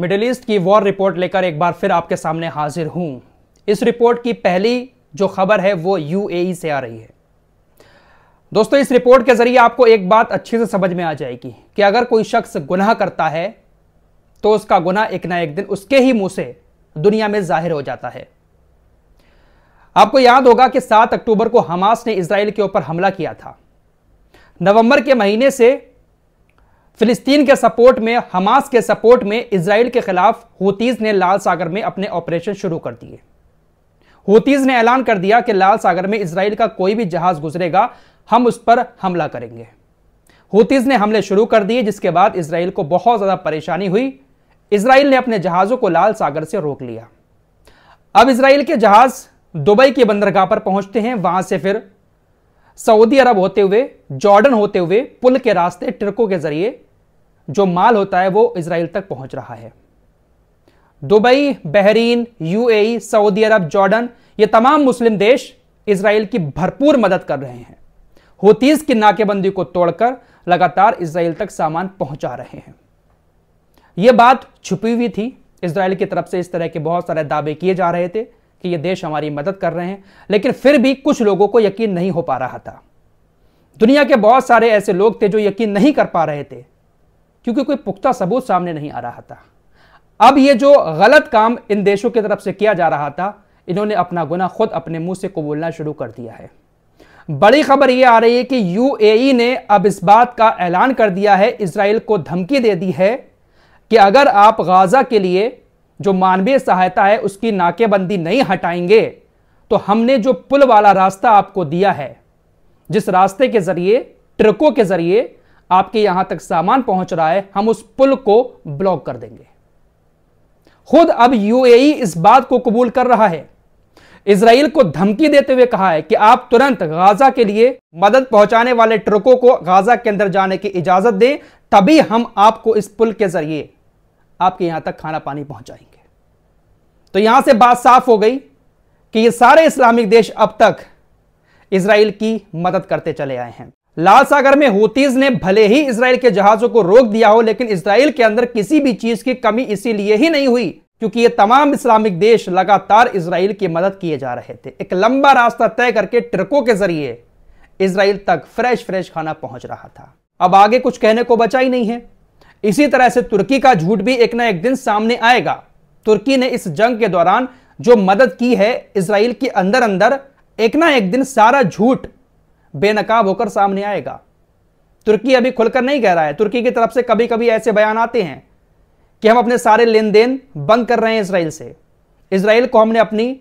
middle east की war report लेकर एक बार फिर आपके सामने हाजिर हूं इस रिपोर्ट की पहली जो खबर है वो यूएई से आ रही है दोस्तों इस रिपोर्ट के जरिए आपको एक बात अच्छे से समझ में आ जाएगी कि अगर कोई शख्स गुनाह करता है तो उसका गुनाह एक ना एक दिन उसके ही मुंह से दुनिया में जाहिर हो जाता है आपको याद होगा कि 7 अक्टूबर को हमास ने इसराइल के ऊपर हमला किया था नवंबर के महीने से फिलिस्तीन के सपोर्ट में हमास के सपोर्ट में इसराइल के खिलाफ होतीज ने लाल सागर में अपने ऑपरेशन शुरू कर दिए होतीज ने ऐलान कर दिया कि लाल सागर में इसराइल का कोई भी जहाज गुजरेगा हम उस पर हमला करेंगे होतीज ने हमले शुरू कर दिए जिसके बाद इसराइल को बहुत ज्यादा परेशानी हुई इसराइल ने अपने जहाजों को लाल सागर से रोक लिया अब इसराइल के जहाज दुबई की बंदरगाह पर पहुंचते हैं वहां से फिर सऊदी अरब होते हुए जॉर्डन होते हुए पुल के रास्ते ट्रकों के जरिए जो माल होता है वो इसराइल तक पहुंच रहा है दुबई बहरीन यूएई, सऊदी अरब जॉर्डन ये तमाम मुस्लिम देश इसराइल की भरपूर मदद कर रहे हैं होतीज की नाकेबंदी को तोड़कर लगातार इसराइल तक सामान पहुंचा रहे हैं ये बात छुपी हुई थी इसराइल की तरफ से इस तरह के बहुत सारे दावे किए जा रहे थे कि यह देश हमारी मदद कर रहे हैं लेकिन फिर भी कुछ लोगों को यकीन नहीं हो पा रहा था दुनिया के बहुत सारे ऐसे लोग थे जो यकीन नहीं कर पा रहे थे क्योंकि कोई पुख्ता सबूत सामने नहीं आ रहा था अब ये जो गलत काम इन देशों की तरफ से किया जा रहा था इन्होंने अपना गुना खुद अपने मुंह से कबूलना शुरू कर दिया है बड़ी खबर यह आ रही है कि यूएई ने अब इस बात का ऐलान कर दिया है इसराइल को धमकी दे दी है कि अगर आप गाजा के लिए जो मानवीय सहायता है उसकी नाकेबंदी नहीं हटाएंगे तो हमने जो पुल वाला रास्ता आपको दिया है जिस रास्ते के जरिए ट्रकों के जरिए आपके यहां तक सामान पहुंच रहा है हम उस पुल को ब्लॉक कर देंगे खुद अब यूएई इस बात को कबूल कर रहा है इसराइल को धमकी देते हुए कहा है कि आप तुरंत गाजा के लिए मदद पहुंचाने वाले ट्रकों को गाजा के अंदर जाने की इजाजत दें तभी हम आपको इस पुल के जरिए आपके यहां तक खाना पानी पहुंचाएंगे तो यहां से बात साफ हो गई कि ये सारे इस्लामिक देश अब तक इसराइल की मदद करते चले आए हैं लाल सागर में होतीज ने भले ही इसराइल के जहाजों को रोक दिया हो लेकिन इसराइल के अंदर किसी भी चीज की कमी इसीलिए ही नहीं हुई क्योंकि ये तमाम इस्लामिक देश लगातार इसराइल की मदद किए जा रहे थे एक लंबा रास्ता तय करके ट्रकों के जरिए इसराइल तक फ्रेश फ्रेश खाना पहुंच रहा था अब आगे कुछ कहने को बचा ही नहीं है इसी तरह से तुर्की का झूठ भी एक ना एक दिन सामने आएगा तुर्की ने इस जंग के दौरान जो मदद की है इसराइल के अंदर अंदर एक ना एक दिन सारा झूठ बेनकाब होकर सामने आएगा तुर्की अभी खुलकर नहीं कह रहा है तुर्की की तरफ से कभी कभी ऐसे बयान आते हैं कि हम अपने सारे लेन देन बंद कर रहे हैं इसराइल से इसराइल को हमने अपनी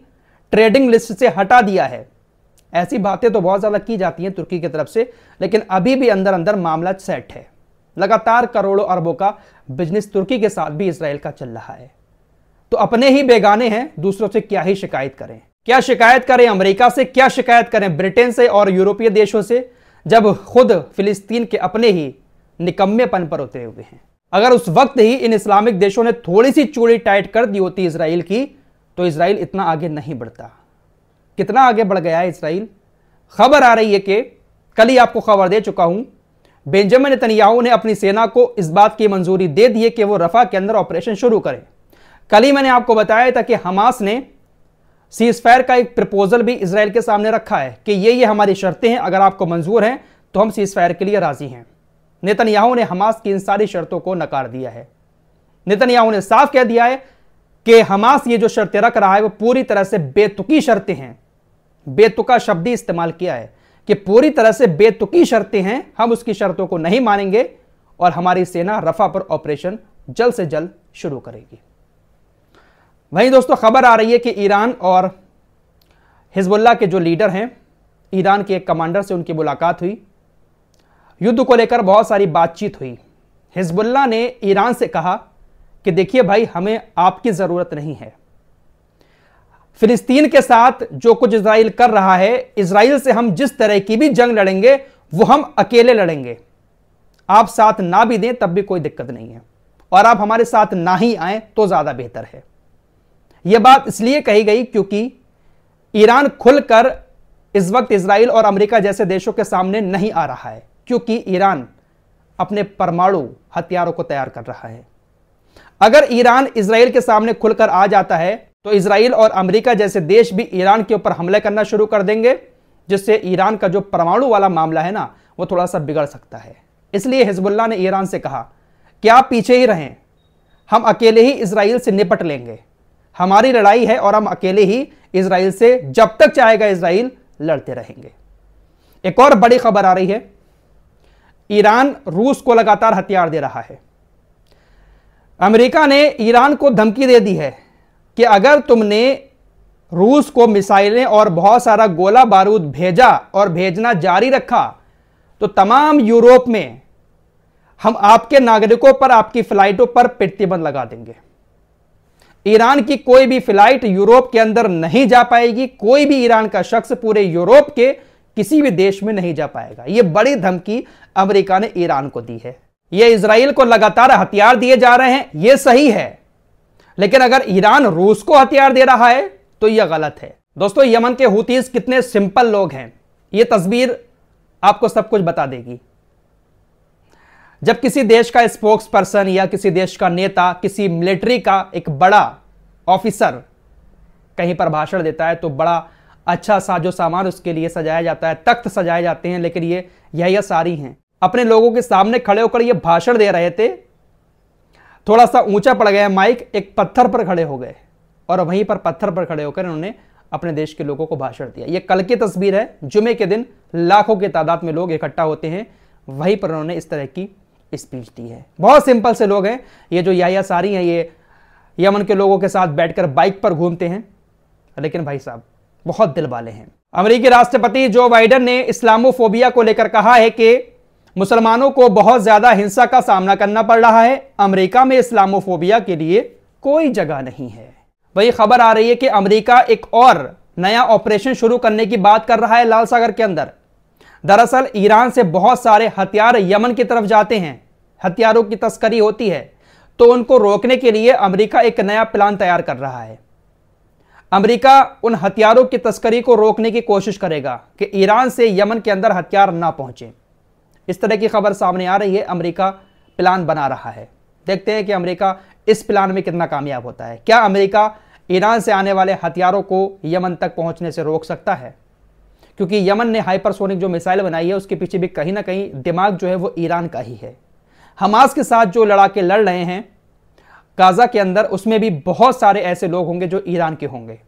ट्रेडिंग लिस्ट से हटा दिया है ऐसी बातें तो बहुत ज़्यादा की जाती हैं तुर्की की तरफ से लेकिन अभी भी अंदर अंदर मामला सेट है लगातार करोड़ों अरबों का बिजनेस तुर्की के साथ भी इसराइल का चल रहा है तो अपने ही बेगाने हैं दूसरों से क्या ही शिकायत करें क्या शिकायत करें अमेरिका से क्या शिकायत करें ब्रिटेन से और यूरोपीय देशों से जब खुद फिलिस्तीन के अपने ही निकम्मेपन पर उतरे हुए हैं अगर उस वक्त ही इन इस्लामिक देशों ने थोड़ी सी चूड़ी टाइट कर दी होती इसराइल की तो इसराइल इतना आगे नहीं बढ़ता कितना आगे बढ़ गया है इसराइल खबर आ रही है कि कल ही आपको खबर दे चुका हूं बेंजामिन नेतन्याहू ने अपनी सेना को इस बात की मंजूरी दे दी है कि वो रफा के अंदर ऑपरेशन शुरू करें कल ही मैंने आपको बताया था कि हमास ने सीजफायर का एक प्रपोजल भी इसराइल के सामने रखा है कि ये ये हमारी शर्तें हैं अगर आपको मंजूर हैं तो हम सीजफायर के लिए राजी हैं नेतन्याहू ने हमास की इन सारी शर्तों को नकार दिया है नेतन्याहू ने साफ कह दिया है कि हमास ये जो शर्तें रख रहा है वो पूरी तरह से बेतुकी शर्तें हैं बेतुका शब्द ही इस्तेमाल किया है कि पूरी तरह से बेतुकी शर्तें हैं हम उसकी शर्तों को नहीं मानेंगे और हमारी सेना रफा पर ऑपरेशन जल्द से जल्द शुरू करेगी वहीं दोस्तों खबर आ रही है कि ईरान और हिजबुल्ला के जो लीडर हैं ईरान के एक कमांडर से उनकी मुलाकात हुई युद्ध को लेकर बहुत सारी बातचीत हुई हिजबुल्ला ने ईरान से कहा कि देखिए भाई हमें आपकी ज़रूरत नहीं है फिलिस्तीन के साथ जो कुछ इसराइल कर रहा है इसराइल से हम जिस तरह की भी जंग लड़ेंगे वो हम अकेले लड़ेंगे आप साथ ना भी दें तब भी कोई दिक्कत नहीं है और आप हमारे साथ ना ही आए तो ज़्यादा बेहतर है यह बात इसलिए कही गई क्योंकि ईरान खुलकर इस वक्त इसराइल और अमेरिका जैसे देशों के सामने नहीं आ रहा है क्योंकि ईरान अपने परमाणु हथियारों को तैयार कर रहा है अगर ईरान इसराइल के सामने खुलकर आ जाता है तो इसराइल और अमेरिका जैसे देश भी ईरान के ऊपर हमले करना शुरू कर देंगे जिससे ईरान का जो परमाणु वाला मामला है ना वो थोड़ा सा बिगड़ सकता है इसलिए हिजबुल्ला ने ईरान से कहा कि आप पीछे ही रहें हम अकेले ही इसराइल से निपट लेंगे हमारी लड़ाई है और हम अकेले ही इसराइल से जब तक चाहेगा इसराइल लड़ते रहेंगे एक और बड़ी खबर आ रही है ईरान रूस को लगातार हथियार दे रहा है अमेरिका ने ईरान को धमकी दे दी है कि अगर तुमने रूस को मिसाइलें और बहुत सारा गोला बारूद भेजा और भेजना जारी रखा तो तमाम यूरोप में हम आपके नागरिकों पर आपकी फ्लाइटों पर प्रतिबंध लगा देंगे ईरान की कोई भी फ्लाइट यूरोप के अंदर नहीं जा पाएगी कोई भी ईरान का शख्स पूरे यूरोप के किसी भी देश में नहीं जा पाएगा यह बड़ी धमकी अमेरिका ने ईरान को दी है यह इसराइल को लगातार हथियार दिए जा रहे हैं यह सही है लेकिन अगर ईरान रूस को हथियार दे रहा है तो यह गलत है दोस्तों यमन के हुतीस कितने सिंपल लोग हैं यह तस्वीर आपको सब कुछ बता देगी जब किसी देश का स्पोक्स पर्सन या किसी देश का नेता किसी मिलिट्री का एक बड़ा ऑफिसर कहीं पर भाषण देता है तो बड़ा अच्छा सा जो सामान उसके लिए सजाया जाता है तख्त सजाए जाते हैं लेकिन ये यह सारी हैं अपने लोगों के सामने खड़े होकर ये भाषण दे रहे थे थोड़ा सा ऊंचा पड़ गया माइक एक पत्थर पर खड़े हो गए और वहीं पर पत्थर पर खड़े होकर उन्होंने अपने देश के लोगों को भाषण दिया ये कल की तस्वीर है जुमे के दिन लाखों की तादाद में लोग इकट्ठा होते हैं वहीं पर उन्होंने इस तरह की स्पीच दी है बहुत सिंपल से लोग हैं ये जो या सारी हैं ये यमन के लोगों के साथ बैठकर बाइक पर घूमते हैं लेकिन भाई साहब बहुत दिल वाले हैं अमेरिकी राष्ट्रपति जो बाइडन ने इस्लामोफोबिया को लेकर कहा है कि मुसलमानों को बहुत ज्यादा हिंसा का सामना करना पड़ रहा है अमेरिका में इस्लामोफोबिया के लिए कोई जगह नहीं है वही खबर आ रही है कि अमेरिका एक और नया ऑपरेशन शुरू करने की बात कर रहा है लाल सागर के अंदर दरअसल ईरान से बहुत सारे हथियार यमन की तरफ जाते हैं हथियारों की तस्करी होती है तो उनको रोकने के लिए अमेरिका एक नया प्लान तैयार कर रहा है अमेरिका उन हथियारों की तस्करी को रोकने की कोशिश करेगा कि ईरान से यमन के अंदर हथियार ना पहुंचे इस तरह की खबर सामने आ रही है अमेरिका प्लान बना रहा है देखते हैं कि अमेरिका इस प्लान में कितना कामयाब होता है क्या अमेरिका ईरान से आने वाले हथियारों को यमन तक पहुंचने से रोक सकता है क्योंकि यमन ने हाइपरसोनिक जो मिसाइल बनाई है उसके पीछे भी कहीं ना कहीं दिमाग जो है वो ईरान का ही है हमास के साथ जो लड़ाके लड़ रहे हैं गाजा के अंदर उसमें भी बहुत सारे ऐसे लोग होंगे जो ईरान के होंगे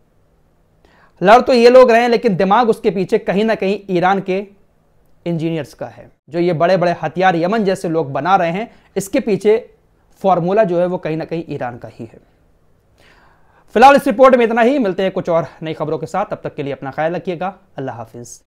लड़ तो ये लोग रहे हैं लेकिन दिमाग उसके पीछे कहीं ना कहीं ईरान के इंजीनियर्स का है जो ये बड़े बड़े हथियार यमन जैसे लोग बना रहे हैं इसके पीछे फॉर्मूला जो है वो कहीं ना कहीं ईरान का ही है फिलहाल इस रिपोर्ट में इतना ही मिलते हैं कुछ और नई खबरों के साथ तब तक के लिए अपना ख्याल रखिएगा अल्लाह हाफिज़